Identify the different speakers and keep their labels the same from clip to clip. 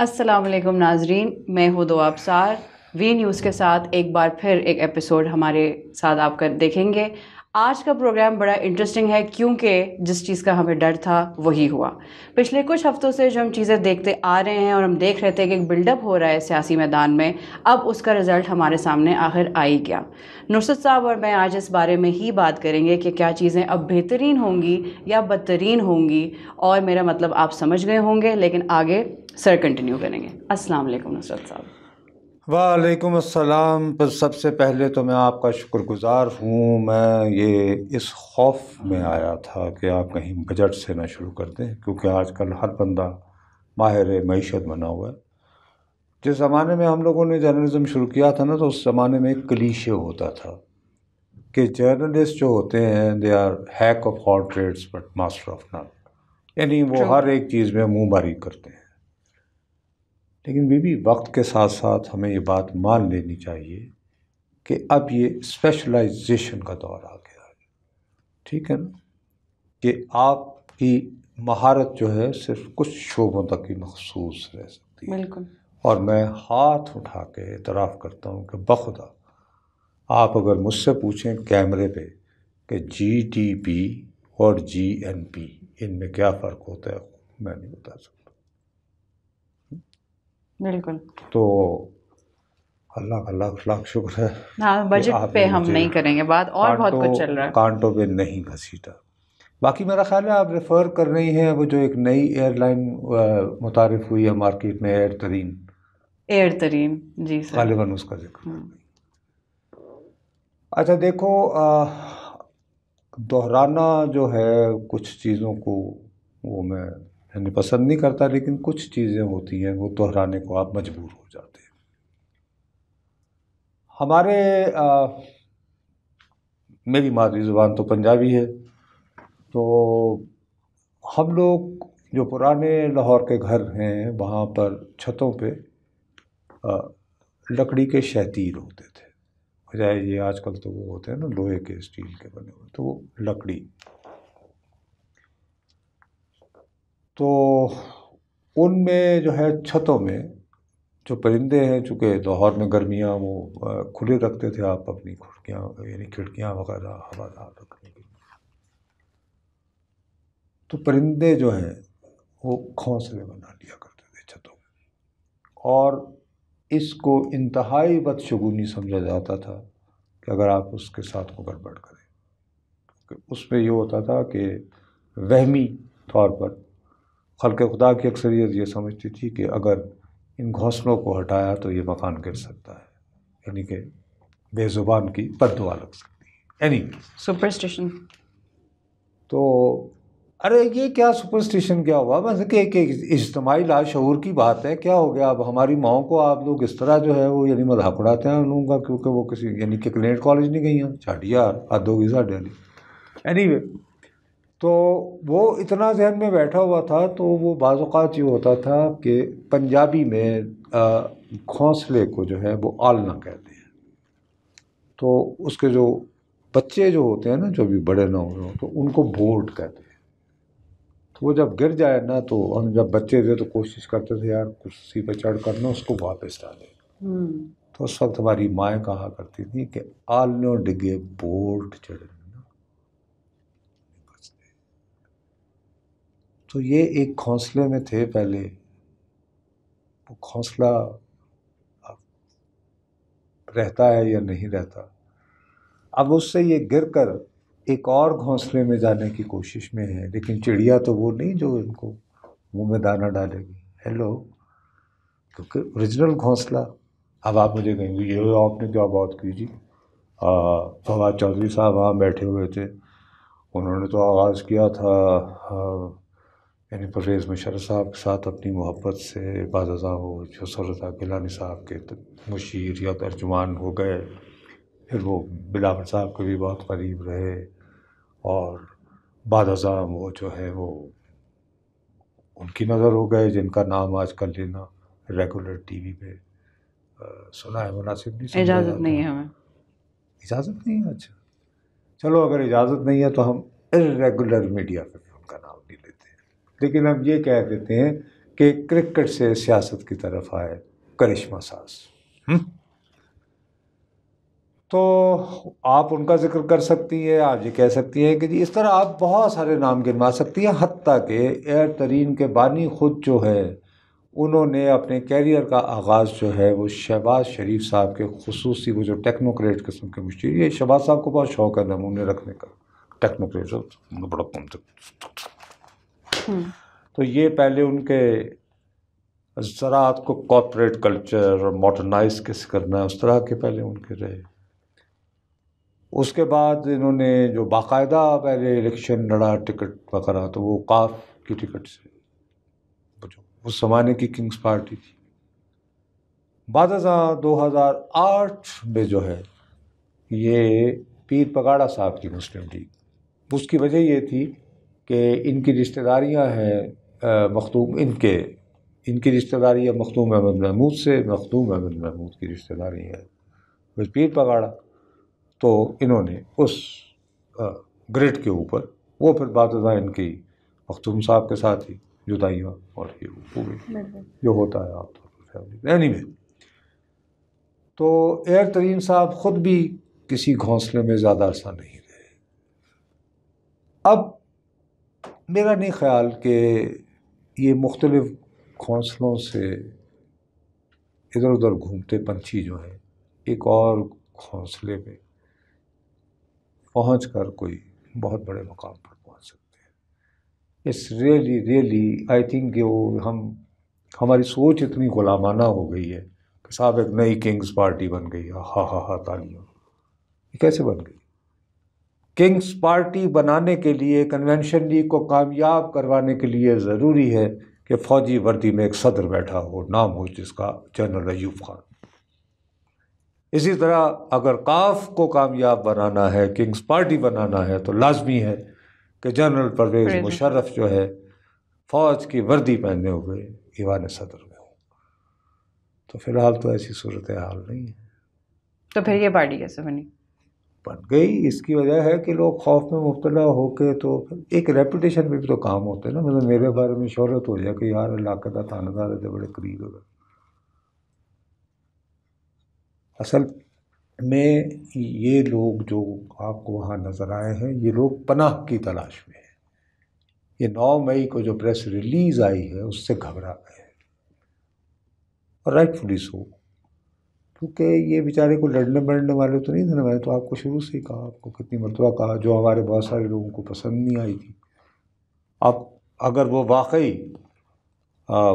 Speaker 1: असलम नाजरीन मैं हूँ दो अबसार वी न्यूज़ के साथ एक बार फिर एक एपिसोड हमारे साथ आप कर देखेंगे आज का प्रोग्राम बड़ा इंटरेस्टिंग है क्योंकि जिस चीज़ का हमें डर था वही हुआ पिछले कुछ हफ्तों से जो हम चीज़ें देखते आ रहे हैं और हम देख रहे थे कि एक बिल्डअप हो रहा है सियासी मैदान में अब उसका रिज़ल्ट हमारे सामने आखिर आ ही गया नुसरत साहब और मैं आज इस बारे में ही बात करेंगे कि क्या चीज़ें अब बेहतरीन होंगी या बदतरीन होंगी और मेरा मतलब आप समझ गए होंगे लेकिन आगे सर कंटिन्यू करेंगे अस्सलाम वालेकुम नुसरत साहब
Speaker 2: वालेकुम अस्सलाम पर सबसे पहले तो मैं आपका शुक्रगुज़ार हूँ मैं ये इस खौफ में आया था कि आप कहीं बजट से ना शुरू कर दें क्योंकि आजकल हर बंदा माहिर मीशत बना हुआ है जिस ज़माने में हम लोगों ने जर्नलिज़म शुरू किया था ना तो उस ज़माने में एक कलीशे होता था कि जर्नलिस्ट जो होते हैं they are jack of all trades but master of none यानी वो हर एक चीज़ में मुँह बारीक करते हैं लेकिन बीबी वक्त के साथ साथ हमें ये बात मान लेनी चाहिए कि अब ये स्पेशलाइजेशन का दौर आ गया है ठीक है ना कि आपकी महारत जो है सिर्फ कुछ शोबों तक ही मखसूस रह सकती है बिल्कुल और मैं हाथ उठा के इतराफ़ करता हूँ कि बखुदा आप अगर मुझसे पूछें कैमरे पे कि जी डी पी और जी एन पी इनमें क्या फ़र्क होता है मैं नहीं बता सकता बिल्कुल तो अल्लाह का लाख लाख शुक्र है हाँ बजट पे हम नहीं करेंगे बात और बहुत कुछ चल रहा है कांटो पे नहीं घसीटा बाकी मेरा ख्याल है आप रेफ़र कर रही हैं वो जो एक नई एयरलाइन मुतारफ हुई है मार्केट में एयर तरीन
Speaker 1: एयर तरीन जी सर गालिबा उसका जिक्र हम्म।
Speaker 2: अच्छा देखो दोहराना जो है कुछ चीज़ों को वो मैं यानी पसंद नहीं करता लेकिन कुछ चीज़ें होती हैं वो दोहराने को आप मजबूर हो जाते हैं हमारे आ, मेरी मादरी ज़ुबान तो पंजाबी है तो हम लोग जो पुराने लाहौर के घर हैं वहाँ पर छतों पे आ, लकड़ी के शहतीर होते थे बजाय ये आजकल तो वो होते हैं ना लोहे के स्टील के बने हुए तो वो लकड़ी तो उनमें जो है छतों में जो परिंदे हैं चूँकि लाहौर में गर्मियाँ वो खुले रखते थे आप अपनी खिड़कियाँ यानी खिड़कियाँ वगैरह हवादार रखने के तो परिंदे जो हैं वो घोंसले बना लिया करते थे छतों में और इसको इंतहाई बदशगुनी समझा जाता था कि अगर आप उसके साथ को गड़बड़ करें उसमें ये होता था कि वहमी तौर पर खल्क खुदा की अक्सरियत ये समझती थी कि अगर इन घोंसलों को हटाया तो ये मकान गिर सकता है यानी कि बेजुबान की दुआ लग सकती है एनी सुपरस्टिशन तो अरे ये क्या सुपरस्टिशन क्या हुआ बस कि एक इज्तमाही लाशूर की बात है क्या हो गया अब हमारी माओ को आप लोग इस तरह जो है वो यानी मजाक उड़ाते हैं उनका क्योंकि वो किसी यानी कि क्लिनेट कॉलेज नहीं गई हैं छाटिया हद होगी साढ़े डेली एनी anyway, तो वो इतना जहन में बैठा हुआ था तो वो बाज़ात ये होता था कि पंजाबी में घोंसले को जो है वो आलना कहते हैं तो उसके जो बच्चे जो होते हैं ना जो भी बड़े ना हो तो उनको बोल्ट कहते हैं तो वो जब गिर जाए ना तो हम जब बच्चे थे तो कोशिश करते थे यार कुर्सी पर चढ़ कर ना उसको वापस डालें हम्म। तो उस वक्त हमारी माएँ कहा करती थी कि आलनों डिगे बोट चढ़ तो ये एक घोंसले में थे पहले वो घोंसला रहता है या नहीं रहता अब उससे ये गिर कर एक और घोंसले में जाने की कोशिश में है लेकिन चिड़िया तो वो नहीं जो इनको मुंह में दाना डालेगी हेलो क्योंकि ओरिजिनल घोंसला अब आप मुझे कहेंगे ये आपने क्या बात की जी फवाद चौधरी साहब वहाँ बैठे हुए थे उन्होंने तो आगाज़ किया था यानी परवेज़ मुशरफ साहब के साथ अपनी मोहब्बत से बाजा हो जो सरदा गिलानी साहब के मुशीर या तर्जुमान हो गए फिर वो बिलावर साहब के भी बहुत करीब रहे और बाद वो जो है वो उनकी नज़र हो गए जिनका नाम आज कल लेना रेगुलर टीवी पे आ, सुना है मुनासिब नहीं इजाज़त नहीं है हमें इजाज़त नहीं है अच्छा चलो अगर इजाज़त नहीं है तो हम रेगुलर मीडिया पर लेकिन हम ये कह देते हैं कि क्रिकेट से सियासत की तरफ आए करिश्मा सास हम्म। तो आप उनका जिक्र कर सकती हैं आप ये कह सकती हैं कि जी इस तरह आप बहुत सारे नाम गिनवा सकती हैं हती के एयर तरीन के बानी खुद जो है उन्होंने अपने कैरियर का आगाज़ जो है वो शहबाज शरीफ साहब के खसूस वो जो टेक्नोक्रेट किस्म के मुशीर ये शहबाज साहब को बहुत शौक है नमूने रखने का टेक्नोक्रेट तो बड़ा कम तक तो हम्म। तो ये पहले उनके ज़रात को कॉरपोरेट कल्चर और मॉडर्नाइज कैसे करना है उस तरह के पहले उनके रहे उसके बाद इन्होंने जो बाकायदा पहले इलेक्शन लड़ा टिकट वगैरह तो वो काफ की टिकट से उस ज़माने की किंग्स पार्टी थी बाद दो हज़ार आठ में जो है ये पीर पगाड़ा साहब की मुस्लिम लीग उसकी वजह ये थी कि इनकी रिश्तेदारियाँ हैं मखदूम इनके इनकी रिश्तेदारी मखदूम अहमद महमूद से मखदूम अहमद महमूद की रिश्तेदारी है फिर पीर पगाड़ा तो इन्होंने उस ग्रिड के ऊपर वो फिर बात इनकी मखदूम साहब के साथ ही जुदाइयाँ और ये जो होता है आप एनी में तो एयर तरीन साहब ख़ुद भी किसी घोंसले में ज़्यादा अरसा नहीं रहे अब मेरा नहीं ख्याल कि ये मुख्तलिफ़ घोंसलों से इधर उधर घूमते पंछी जो हैं एक और घोंसले में पहुँच कर कोई बहुत बड़े मकाम पर पहुँच सकते हैं इस रियली रियली आई थिंक वो हम हमारी सोच इतनी गुलामाना हो गई है कि साहब एक नई किंग्स पार्टी बन गई है हा हा हा तालियों ये कैसे बन गई किंग्स पार्टी बनाने के लिए कन्वेंशन लीग को कामयाब करवाने के लिए ज़रूरी है कि फ़ौजी वर्दी में एक सदर बैठा हो नाम हो जिसका जनरल अयूब खान इसी तरह अगर काफ को कामयाब बनाना है किंग्स पार्टी बनाना है तो लाजमी है कि जनरल परवेज मुशर्रफ जो है फ़ौज की वर्दी पहने हुए ईवान सदर में हो तो फ़िलहाल तो ऐसी सूरत हाल नहीं है
Speaker 1: तो फिर ये पार्टी कैसे बनी
Speaker 2: बन गई इसकी वजह है कि लोग खौफ में मुबतला होके तो एक रेपूटेशन पर भी तो काम होते हैं ना मतलब मेरे बारे में शहरत हो जाए कि यार इलाके का थानेदार है बड़े करीब गए असल में ये लोग जो आपको वहाँ नज़र आए हैं ये लोग पनाह की तलाश में हैं ये नौ मई को जो प्रेस रिलीज़ आई है उससे घबरा गए और राइटफुली सो क्योंकि ये बेचारे को लड़ने मरने वाले तो नहीं थे ना मैंने तो आपको शुरू से ही कहा आपको कितनी मरतबा कहा जो हमारे बहुत सारे लोगों को पसंद नहीं आई थी अब अगर वो वाकई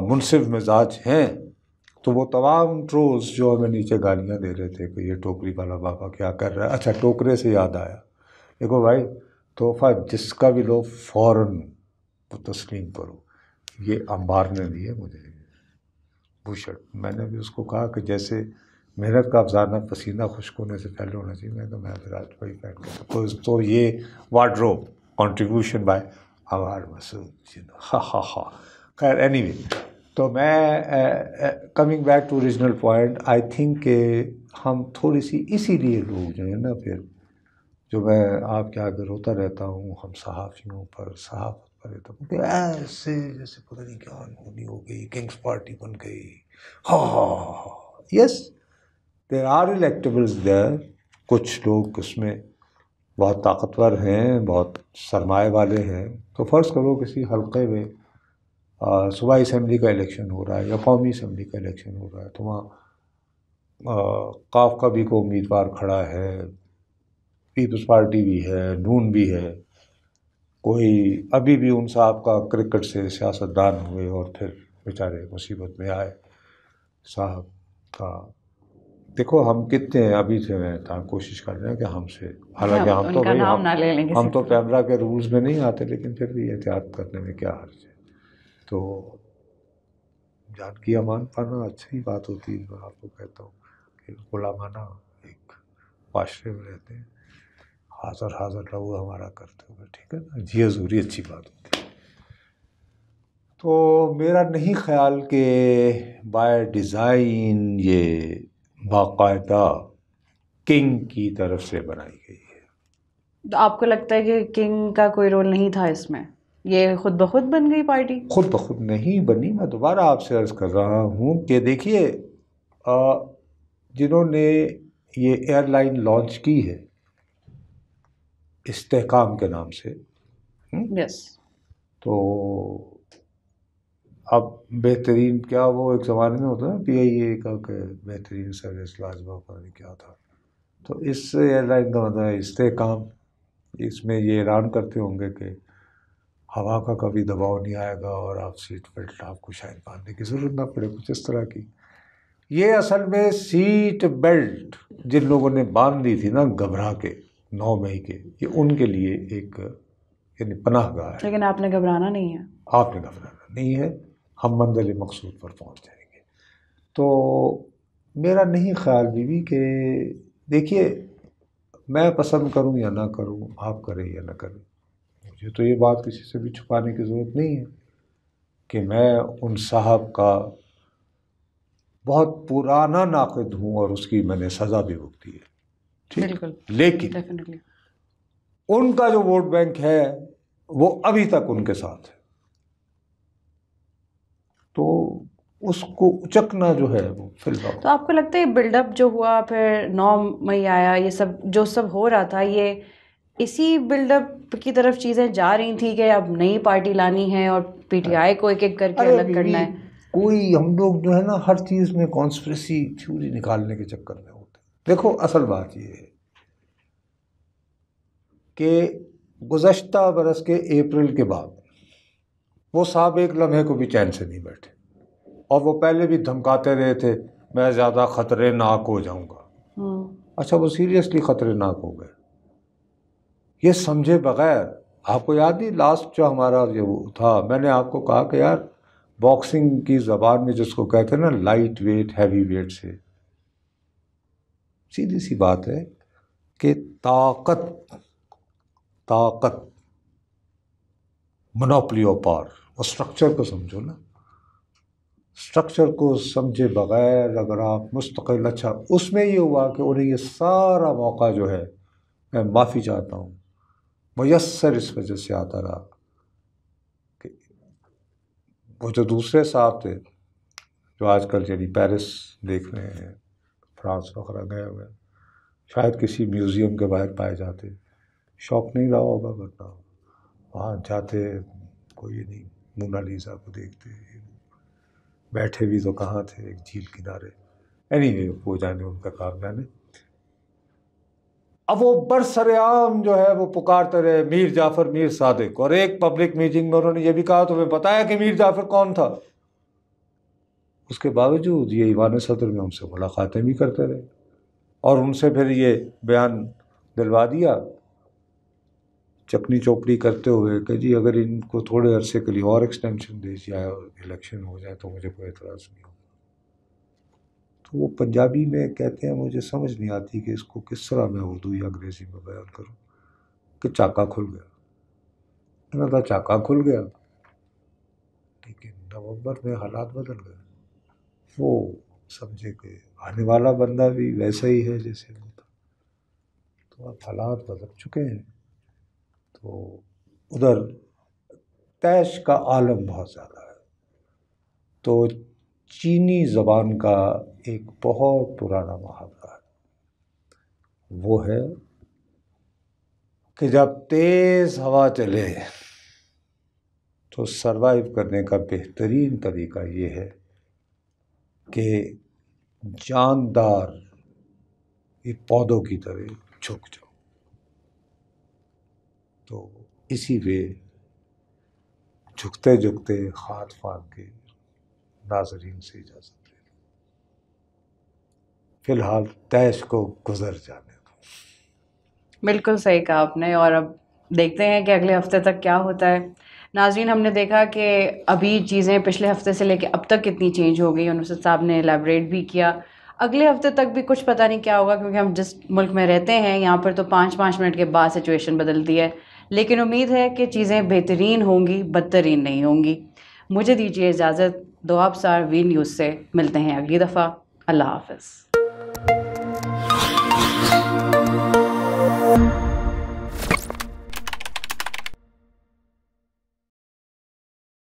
Speaker 2: मुनसिफ मिजाज हैं तो वो तमाम ट्रोल्स जो हमें नीचे गालियाँ दे रहे थे कि ये टोकरी वाला बाबा क्या कर रहा है अच्छा टोकरे से याद आया देखो भाई तोहफा जिसका भी लो फ़ौर वो तस्लीम करो ये अंबार ने दिए मुझे भूषण मैंने भी उसको कहा कि जैसे मेहनत का अफजार ना पसीना खुश्क होने से पहले होना चाहिए मैं तो मैं विराट कोहली कर तो, तो, तो ये wardrobe contribution by Anwar Masood हा हा हा खैर एनी तो मैं coming back to original point I think के हम थोड़ी सी इसीलिए लोग जो है ना फिर जो मैं आपके आगे रोता रहता हूँ हम सहाफ़ियों पर सहाफ़त पर रहता हूँ ऐसे जैसे पता नहीं क्या अनहोनी हो गई किंग्स पार्टी बन गई हा हा हा yes there are electables there कुछ लोग उसमें बहुत ताकतवर हैं बहुत सरमाए वाले हैं तो फ़र्ज़ करो किसी हलके में सूबाई इसम्बली का इलेक्शन हो रहा है या कौमी इसम्बली का इलेक्शन हो रहा है तो वहाँ काफ का भी को उम्मीदवार खड़ा है पीपल्स पार्टी भी है नून भी है कोई अभी भी उन साहब का क्रिकेट से सियासतदान हुए और फिर बेचारे मुसीबत में आए साहब का देखो हम कितने हैं अभी से तो कोशिश कर रहे हैं कि हमसे हालांकि हम, तो भाई हम, ले हम तो, तो कैमरा के रूल्स में नहीं आते लेकिन फिर भी एहतियात करने में क्या हर्ज है तो जानकी अमान पाना अच्छी बात होती है मैं आपको कहता हूँ कि गुलामाना एक माशरे में रहते हैं हाजर हाजर रहो हमारा करते हुए ठीक है ना जी हजूरी अच्छी बात होती है तो मेरा नहीं ख्याल कि बाय डिज़ाइन ये बाकायदा किंग की तरफ से बनाई गई है
Speaker 1: तो आपको लगता है कि किंग का कोई रोल नहीं था इसमें ये खुद ब खुद बन गई पार्टी
Speaker 2: खुद ब खुद नहीं बनी मैं दोबारा आपसे अर्ज़ कर रहा हूँ कि देखिए जिन्होंने ये एयरलाइन लॉन्च की है इस्तेकाम के नाम से यस हम्म, तो अब बेहतरीन क्या वो एक ज़माने में होता है ना पी आई ए का बेहतरीन सर्विस लाजमा पता नहीं क्या था तो इस एयरलाइन का मतलब इससे इस्तेकाम इसमें ये ऐलान करते होंगे कि हवा का कभी दबाव नहीं आएगा और आप सीट बेल्ट आपको शायद बांधने की ज़रूरत ना पड़े कुछ इस तरह की ये असल में सीट बेल्ट जिन लोगों ने बांध दी थी ना घबरा के नौ मई के ये उनके लिए एक यानी पनाह गाह है
Speaker 1: लेकिन आपने घबराना नहीं है
Speaker 2: आपने घबराना नहीं है हम मंजिल मकसूद पर पहुंच जाएंगे तो मेरा नहीं ख्याल बीवी के देखिए मैं पसंद करूं या ना करूं आप करें या ना करें मुझे तो ये बात किसी से भी छुपाने की ज़रूरत नहीं है कि मैं उन साहब का बहुत पुराना नाकद हूँ और उसकी मैंने सज़ा भी भुगती है ठीक लेकिन उनका जो वोट बैंक है वो अभी तक उनके साथ है उसको उचकना जो है वो फिर
Speaker 1: तो आपको लगता है बिल्डअप जो हुआ फिर नौ मई आया ये सब जो सब हो रहा था ये इसी बिल्डअप की तरफ चीज़ें जा रही थी कि अब नई पार्टी लानी है और पीटीआई हाँ। को एक एक करके अलग करना है
Speaker 2: कोई हम लोग जो है ना हर चीज़ में कॉन्स्परेसी थ्यूरी निकालने के चक्कर में होते देखो असल बात ये है कि गुज्त बरस के अप्रैल के बाद वो साहब एक लम्हे को भी चैन से नहीं बैठे और वो पहले भी धमकाते रहे थे मैं ज़्यादा ख़तरे नाक हो जाऊँगा हाँ। अच्छा वो सीरियसली खतरेनाक हो गए ये समझे बगैर आपको याद नहीं लास्ट जो हमारा जो था मैंने आपको कहा कि यार बॉक्सिंग की ज़बान में जिसको कहते हैं ना लाइट वेट हैवी वेट से सीधी सी बात है कि ताकत ताकत मनोपलियो पार वो स्ट्रक्चर को समझो ना स्ट्रक्चर को समझे बगैर अगर आप मुस्तकिल अच्छा उसमें ये हुआ कि उन्हें ये सारा मौका जो है मैं माफ़ी चाहता हूँ मैसर इस वजह से आता रहा कि वो जो दूसरे साहब थे जो आजकल यानी पेरिस देख रहे हैं फ्रांस वगैरह गए हुए शायद किसी म्यूज़ियम के बाहर पाए जाते शौक नहीं रहा होगा वरना वहाँ जाते कोई नहीं मोनालिसा को देखते बैठे भी तो कहाँ थे एक झील किनारे एनी anyway, वे वो जाने उनका काम जाने अब वो बरसरेआम जो है वो पुकारते रहे मीर जाफ़र मीर सादिक और एक पब्लिक मीटिंग में उन्होंने ये भी कहा तुम्हें बताया कि मीर जाफ़र कौन था उसके बावजूद ये ईवान सदर में उनसे मुलाकातें भी करते रहे और उनसे फिर ये बयान दिलवा दिया चकनी चौपड़ी करते हुए कि जी अगर इनको थोड़े अरसे के लिए और एक्सटेंशन दे जाए और इलेक्शन हो जाए तो मुझे कोई एतराज़ नहीं होगा तो वो पंजाबी में कहते हैं मुझे समझ नहीं आती कि इसको किस तरह मैं उर्दू या अंग्रेज़ी में बयान करूँ कि चाका खुल गया ना था चाका खुल गया लेकिन नवंबर में हालात बदल गए वो समझे कि आने वाला बंदा भी वैसा ही है जैसे वो था तो अब हालात बदल चुके हैं तो उधर तैश का आलम बहुत ज़्यादा है तो चीनी ज़बान का एक बहुत पुराना मुहावरा है वो है कि जब तेज़ हवा चले तो सरवाइव करने का बेहतरीन तरीका ये है कि जानदार ये पौधों की तरह झुक जाओ तो इसी पे झुकते झुकते हाथ फाँक के नाजरीन से इजाज़त ले फिलहाल तैश को गुजर जाने
Speaker 1: दो बिल्कुल सही कहा आपने और अब देखते हैं कि अगले हफ्ते तक क्या होता है नाजरीन हमने देखा कि अभी चीज़ें पिछले हफ्ते से लेके अब तक कितनी चेंज हो गई उनसे साहब ने एलेबरेट भी किया अगले हफ्ते तक भी कुछ पता नहीं क्या होगा क्योंकि हम जिस मुल्क में रहते हैं यहाँ पर तो पाँच पाँच मिनट के बाद सिचुएशन बदलती है लेकिन उम्मीद है कि चीज़ें बेहतरीन होंगी बदतरीन नहीं होंगी मुझे दीजिए इजाज़त दो आप सार वी न्यूज़ से मिलते हैं अगली दफ़ा अल्लाह हाफ